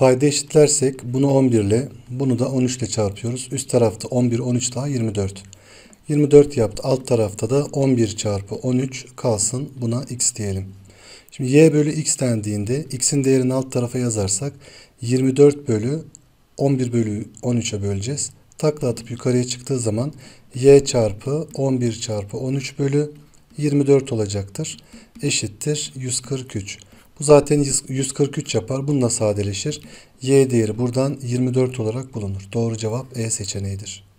Payda eşitlersek bunu 11 ile bunu da 13 ile çarpıyoruz. Üst tarafta 11, 13 daha 24. 24 yaptı. Alt tarafta da 11 çarpı 13 kalsın. Buna x diyelim. Şimdi y bölü x dendiğinde x'in değerini alt tarafa yazarsak 24 bölü 11 bölü 13'e böleceğiz. Takla atıp yukarıya çıktığı zaman y çarpı 11 çarpı 13 bölü 24 olacaktır. Eşittir 143. Bu zaten 143 yapar. Bununla sadeleşir. Y değeri buradan 24 olarak bulunur. Doğru cevap E seçeneğidir.